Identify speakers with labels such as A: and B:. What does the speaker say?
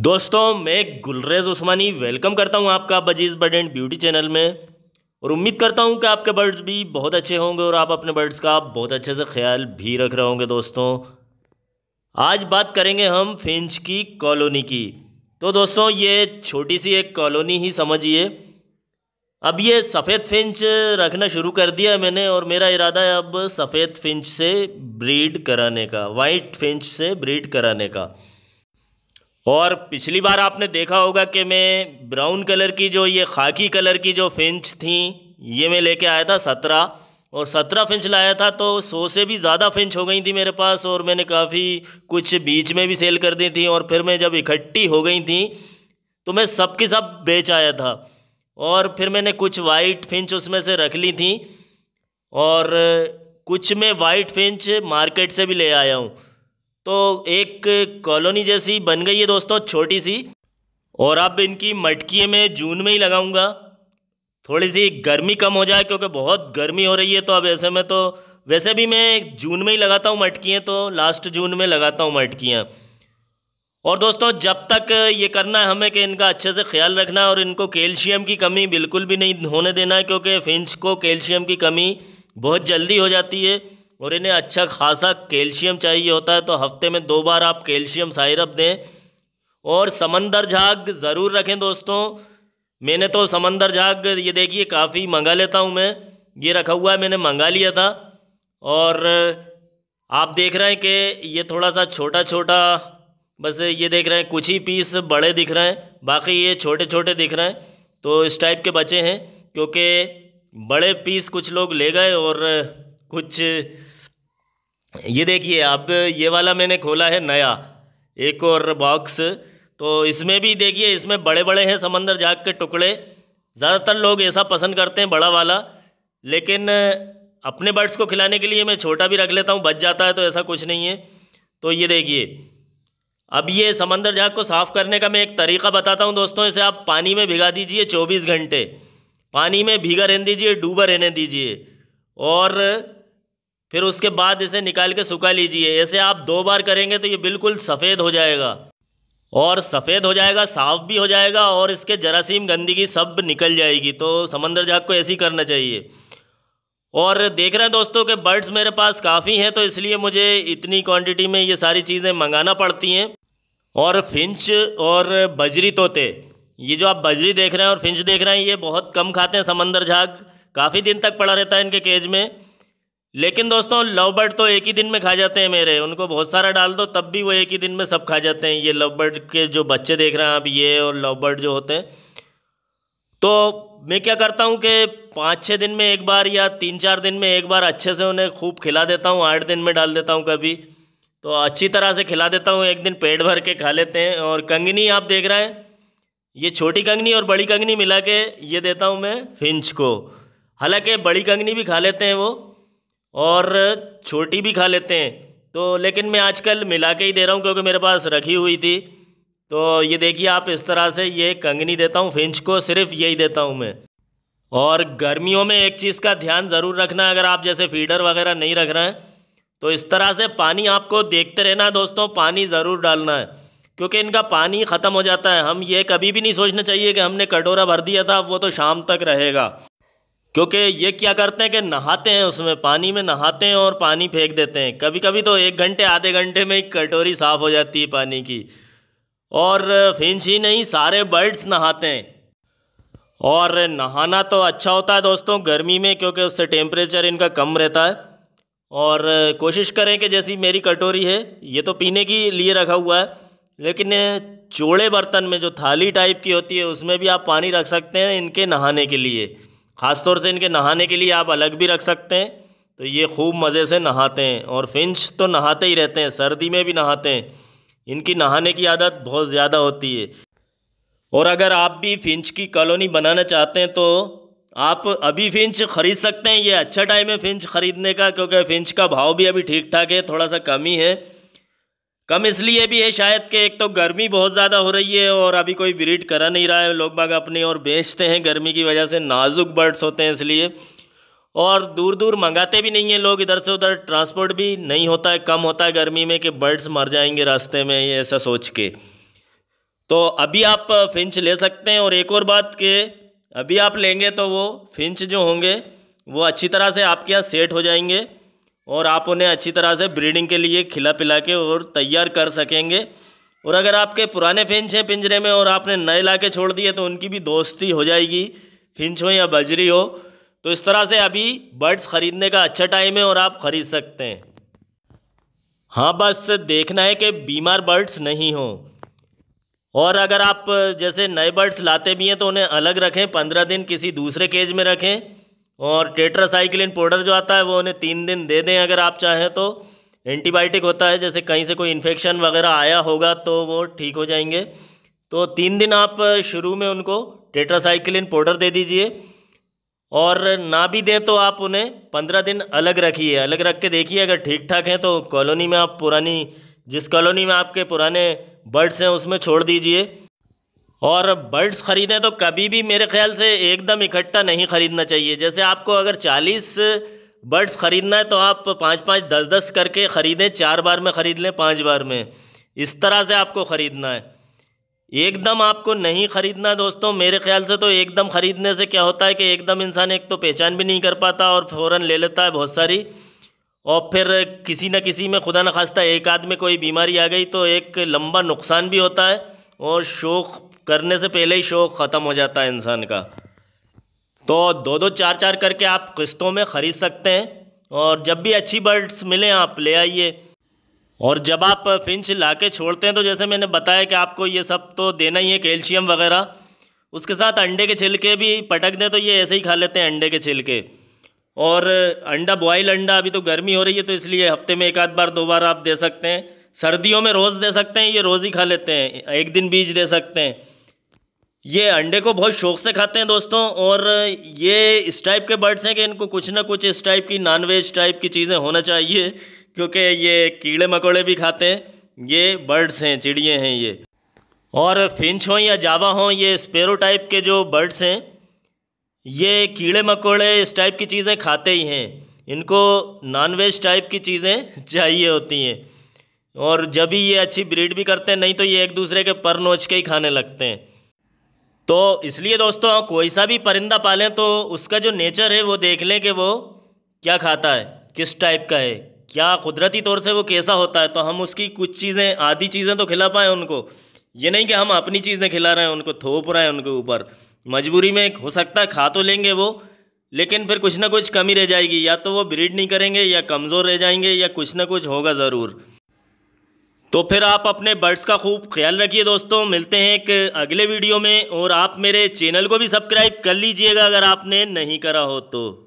A: दोस्तों मैं गुलरेज उस्मानी वेलकम करता हूं आपका बजीज बर्ड एंड ब्यूटी चैनल में और उम्मीद करता हूं कि आपके बर्ड्स भी बहुत अच्छे होंगे और आप अपने बर्ड्स का बहुत अच्छे से ख्याल भी रख रहे होंगे दोस्तों आज बात करेंगे हम फिंच की कॉलोनी की तो दोस्तों ये छोटी सी एक कॉलोनी ही समझिए अब ये सफ़ेद फिंच रखना शुरू कर दिया मैंने और मेरा इरादा है अब सफ़ेद फिंच से ब्रीड कराने का वाइट फिंच से ब्रीड कराने का और पिछली बार आपने देखा होगा कि मैं ब्राउन कलर की जो ये खाकी कलर की जो फिंच थी ये मैं लेके आया था सत्रह और सत्रह फिंच लाया था तो सौ से भी ज़्यादा फिंच हो गई थी मेरे पास और मैंने काफ़ी कुछ बीच में भी सेल कर दी थी और फिर मैं जब इकट्ठी हो गई थी तो मैं सब के सब बेच आया था और फिर मैंने कुछ वाइट फिंच उसमें से रख ली थी और कुछ मैं वाइट फिंच मार्केट से भी ले आया हूँ तो एक कॉलोनी जैसी बन गई है दोस्तों छोटी सी और अब इनकी मटकी में जून में ही लगाऊंगा थोड़ी सी गर्मी कम हो जाए क्योंकि बहुत गर्मी हो रही है तो अब ऐसे में तो वैसे भी मैं जून में ही लगाता हूँ मटकियाँ तो लास्ट जून में लगाता हूँ मटकियाँ और दोस्तों जब तक ये करना है हमें कि इनका अच्छे से ख्याल रखना और इनको कैल्शियम की कमी बिल्कुल भी नहीं होने देना है क्योंकि फिंच को कैल्शियम की कमी बहुत जल्दी हो जाती है और इन्हें अच्छा खासा कैल्शियम चाहिए होता है तो हफ्ते में दो बार आप कैल्शियम साइरप दें और समंदर झाग ज़रूर रखें दोस्तों मैंने तो समंदर झाग ये देखिए काफ़ी मंगा लेता हूँ मैं ये रखा हुआ है मैंने मंगा लिया था और आप देख रहे हैं कि ये थोड़ा सा छोटा छोटा बस ये देख रहे हैं कुछ ही पीस बड़े दिख रहे हैं बाकी ये छोटे छोटे दिख रहे हैं तो इस टाइप के बचे हैं क्योंकि बड़े पीस कुछ लोग ले गए और कुछ ये देखिए अब ये वाला मैंने खोला है नया एक और बॉक्स तो इसमें भी देखिए इसमें बड़े बड़े हैं समंदर झाग के टुकड़े ज़्यादातर लोग ऐसा पसंद करते हैं बड़ा वाला लेकिन अपने बर्ड्स को खिलाने के लिए मैं छोटा भी रख लेता हूँ बच जाता है तो ऐसा कुछ नहीं है तो ये देखिए अब ये समंदर झाग को साफ़ करने का मैं एक तरीका बताता हूँ दोस्तों इसे आप पानी में भिगा दीजिए चौबीस घंटे पानी में भीगा रहने दीजिए डूबा रहने दीजिए और फिर उसके बाद इसे निकाल के सुखा लीजिए ऐसे आप दो बार करेंगे तो ये बिल्कुल सफ़ेद हो जाएगा और सफ़ेद हो जाएगा साफ़ भी हो जाएगा और इसके जरासीम गंदगी सब निकल जाएगी तो समंदर जाग को ऐसे ही करना चाहिए और देख रहे हैं दोस्तों के बर्ड्स मेरे पास काफ़ी हैं तो इसलिए मुझे इतनी क्वांटिटी में ये सारी चीज़ें मंगाना पड़ती हैं और फिंच और बजरी तोते ये जो आप बजरी देख रहे हैं और फिंच देख रहे हैं ये बहुत कम खाते हैं समंदर झाग काफ़ी दिन तक पड़ा रहता है इनके केज में लेकिन दोस्तों लव बर्ड तो एक ही दिन में खा जाते हैं मेरे उनको बहुत सारा डाल दो तब भी वो एक ही दिन में सब खा जाते हैं ये लव बर्ड के जो बच्चे देख रहे हैं आप ये और लव बर्ड जो होते हैं तो मैं क्या करता हूँ कि पाँच छः दिन में एक बार या तीन चार दिन में एक बार अच्छे से उन्हें खूब खिला देता हूँ आठ दिन में डाल देता हूँ कभी तो अच्छी तरह से खिला देता हूँ एक दिन पेट भर के खा लेते हैं और कंगनी आप देख रहे हैं ये छोटी कंगनी और बड़ी कंगनी मिला के ये देता हूँ मैं फिंच को हालांकि बड़ी कंगनी भी खा लेते हैं वो और छोटी भी खा लेते हैं तो लेकिन मैं आजकल मिला के ही दे रहा हूँ क्योंकि मेरे पास रखी हुई थी तो ये देखिए आप इस तरह से ये कंगनी देता हूँ फिंच को सिर्फ यही देता हूँ मैं और गर्मियों में एक चीज़ का ध्यान ज़रूर रखना अगर आप जैसे फीडर वगैरह नहीं रख रहे हैं तो इस तरह से पानी आपको देखते रहना दोस्तों पानी ज़रूर डालना है क्योंकि इनका पानी ख़त्म हो जाता है हम ये कभी भी नहीं सोचना चाहिए कि हमने कटोरा भर दिया था वो तो शाम तक रहेगा क्योंकि ये क्या करते हैं कि नहाते हैं उसमें पानी में नहाते हैं और पानी फेंक देते हैं कभी कभी तो एक घंटे आधे घंटे में एक कटोरी साफ़ हो जाती है पानी की और फिंच ही नहीं सारे बर्ड्स नहाते हैं और नहाना तो अच्छा होता है दोस्तों गर्मी में क्योंकि उससे टेम्परेचर इनका कम रहता है और कोशिश करें कि जैसी मेरी कटोरी है ये तो पीने के लिए रखा हुआ है लेकिन चोड़े बर्तन में जो थाली टाइप की होती है उसमें भी आप पानी रख सकते हैं इनके नहाने के लिए ख़ास तौर से इनके नहाने के लिए आप अलग भी रख सकते हैं तो ये खूब मज़े से नहाते हैं और फिंच तो नहाते ही रहते हैं सर्दी में भी नहाते हैं इनकी नहाने की आदत बहुत ज़्यादा होती है और अगर आप भी फिंच की कॉलोनी बनाना चाहते हैं तो आप अभी फिंच ख़रीद सकते हैं ये अच्छा टाइम है फिंच ख़रीदने का क्योंकि फिंच का भाव भी अभी ठीक ठाक है थोड़ा सा कम ही है कम इसलिए भी है शायद कि एक तो गर्मी बहुत ज़्यादा हो रही है और अभी कोई ब्रीड करा नहीं रहा है लोग बाग अपने और बेचते हैं गर्मी की वजह से नाजुक बर्ड्स होते हैं इसलिए और दूर दूर मंगाते भी नहीं हैं लोग इधर से उधर ट्रांसपोर्ट भी नहीं होता है कम होता है गर्मी में कि बर्ड्स मर जाएंगे रास्ते में ये ऐसा सोच के तो अभी आप फिंच ले सकते हैं और एक और बात के अभी आप लेंगे तो वो फिंच जो होंगे वो अच्छी तरह से आपके यहाँ सेट हो जाएंगे और आप उन्हें अच्छी तरह से ब्रीडिंग के लिए खिला पिला के और तैयार कर सकेंगे और अगर आपके पुराने फिंच हैं पिंजरे में और आपने नए ला के छोड़ दिए तो उनकी भी दोस्ती हो जाएगी फिंच हो या बजरी हो तो इस तरह से अभी बर्ड्स ख़रीदने का अच्छा टाइम है और आप ख़रीद सकते हैं हाँ बस देखना है कि बीमार बर्ड्स नहीं हों और अगर आप जैसे नए बर्ड्स लाते भी हैं तो उन्हें अलग रखें पंद्रह दिन किसी दूसरे केज में रखें और टेट्रासाइक्लिन पाउडर जो आता है वो उन्हें तीन दिन दे दें अगर आप चाहें तो एंटीबायोटिक होता है जैसे कहीं से कोई इन्फेक्शन वगैरह आया होगा तो वो ठीक हो जाएंगे तो तीन दिन आप शुरू में उनको टेट्रासाइक्लिन पाउडर दे दीजिए और ना भी दें तो आप उन्हें पंद्रह दिन अलग रखिए अलग रख के देखिए अगर ठीक ठाक हैं तो कॉलोनी में आप पुरानी जिस कॉलोनी में आपके पुराने बर्ड्स हैं उसमें छोड़ दीजिए और बर्ड्स ख़रीदें तो कभी भी मेरे ख्याल से एकदम इकट्ठा नहीं ख़रीदना चाहिए जैसे आपको अगर चालीस बर्ड्स ख़रीदना है तो आप पाँच पाँच दस दस करके ख़रीदें चार बार में ख़रीद लें पाँच बार में इस तरह से आपको ख़रीदना है एकदम आपको नहीं ख़रीदना दोस्तों मेरे ख्याल से तो एकदम ख़रीदने से क्या होता है कि एकदम इंसान एक तो पहचान भी नहीं कर पाता और फ़ौर ले लेता है बहुत सारी और फिर किसी न किसी में खुदा न खास्ता एक आदमी कोई बीमारी आ गई तो एक लंबा नुकसान भी होता है और शौक़ करने से पहले ही शौक़ ख़त्म हो जाता है इंसान का तो दो दो चार चार करके आप किस्तों में ख़रीद सकते हैं और जब भी अच्छी बर्ड्स मिलें आप ले आइए और जब आप फिंच ला के छोड़ते हैं तो जैसे मैंने बताया कि आपको ये सब तो देना ही है कैल्शियम वगैरह उसके साथ अंडे के छिलके भी पटक दें तो ये ऐसे ही खा लेते हैं अंडे के छिलके और अंडा बॉयल अंडा अभी तो गर्मी हो रही है तो इसलिए हफ्ते में एक आध बार दो बार आप दे सकते हैं सर्दियों में रोज़ दे सकते हैं ये रोज़ ही खा लेते हैं एक दिन बीज दे सकते हैं ये अंडे को बहुत शौक से खाते हैं दोस्तों और ये इस टाइप के बर्ड्स हैं कि इनको कुछ ना कुछ इस टाइप की नॉनवेज टाइप की चीज़ें होना चाहिए क्योंकि ये कीड़े मकोड़े भी खाते हैं ये बर्ड्स हैं चिड़िए हैं ये और फिंच हों या जावा हों ये स्पेरो टाइप के जो बर्ड्स हैं ये कीड़े मकोड़े इस टाइप की चीज़ें खाते ही हैं इनको नॉनवेज टाइप की चीज़ें चाहिए होती हैं और जब भी ये अच्छी ब्रीड भी करते हैं नहीं तो ये एक दूसरे के पर नोच के ही खाने लगते हैं तो इसलिए दोस्तों कोई सा भी परिंदा पालें तो उसका जो नेचर है वो देख लें कि वो क्या खाता है किस टाइप का है क्या कुदरती तौर से वो कैसा होता है तो हम उसकी कुछ चीज़ें आधी चीज़ें तो खिला पाएँ उनको ये नहीं कि हम अपनी चीज़ें खिला रहे हैं उनको थोप रहे हैं उनके ऊपर मजबूरी में हो सकता है खा तो लेंगे वो लेकिन फिर कुछ ना कुछ कमी रह जाएगी या तो वो ब्रीड नहीं करेंगे या कमज़ोर रह जाएंगे या कुछ ना कुछ होगा ज़रूर तो फिर आप अपने बर्ड्स का खूब ख्याल रखिए दोस्तों मिलते हैं एक अगले वीडियो में और आप मेरे चैनल को भी सब्सक्राइब कर लीजिएगा अगर आपने नहीं करा हो तो